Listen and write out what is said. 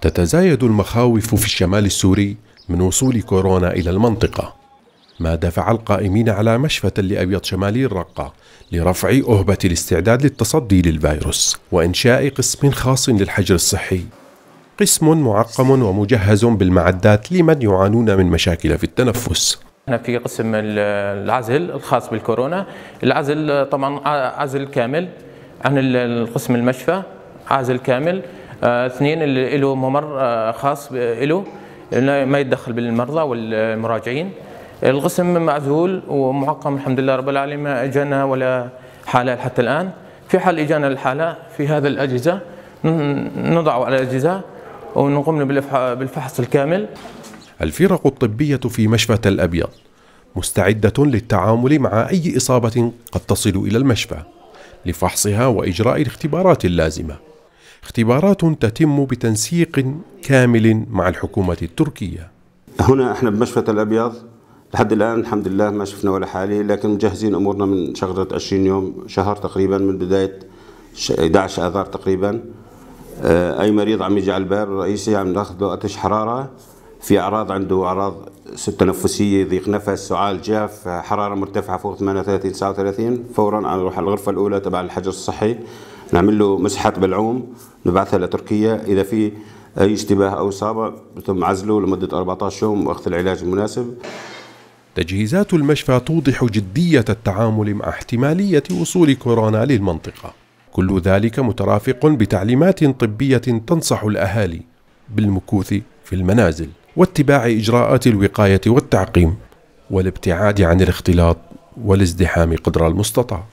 تتزايد المخاوف في الشمال السوري من وصول كورونا إلى المنطقة ما دفع القائمين على مشفى لأبيض شمالي الرقة لرفع أهبة الاستعداد للتصدي للفيروس وإنشاء قسم خاص للحجر الصحي قسم معقم ومجهز بالمعدات لمن يعانون من مشاكل في التنفس احنا في قسم العزل الخاص بالكورونا العزل طبعا عزل كامل عن القسم المشفى عازل كامل آه، اثنين اللي له ممر آه، خاص له ما يتدخل بالمرضى والمراجعين القسم معزول ومعقم الحمد لله رب العالمين ما اجانا ولا حاله حتى الان في حال اجانا الحاله في هذا الاجهزه نضعه على الاجهزه ونقوم بالفحص الكامل الفرق الطبيه في مشفى تل ابيض مستعده للتعامل مع اي اصابه قد تصل الى المشفى لفحصها واجراء الاختبارات اللازمه اختبارات تتم بتنسيق كامل مع الحكومة التركية هنا احنا بمشفى الأبيض لحد الآن الحمد لله ما شفنا ولا حالي لكن مجهزين أمورنا من شغلة 20 يوم شهر تقريبا من بداية 11 آذار تقريبا آه، أي مريض عم يجي على الباب الرئيسي عم ناخذ له أتش حرارة في أعراض عنده أعراض تنفسية ضيق نفس سعال جاف حرارة مرتفعة فوق 38 39 فورا عم نروح على الغرفة الأولى تبع الحجر الصحي نعمل له مسحه بلعوم نبعثها لتركيا اذا في اي اشتباه او اصابه يتم عزله لمده 14 يوم واخذ العلاج المناسب تجهيزات المشفى توضح جديه التعامل مع احتماليه وصول كورونا للمنطقه كل ذلك مترافق بتعليمات طبيه تنصح الاهالي بالمكوث في المنازل واتباع اجراءات الوقايه والتعقيم والابتعاد عن الاختلاط والازدحام قدر المستطاع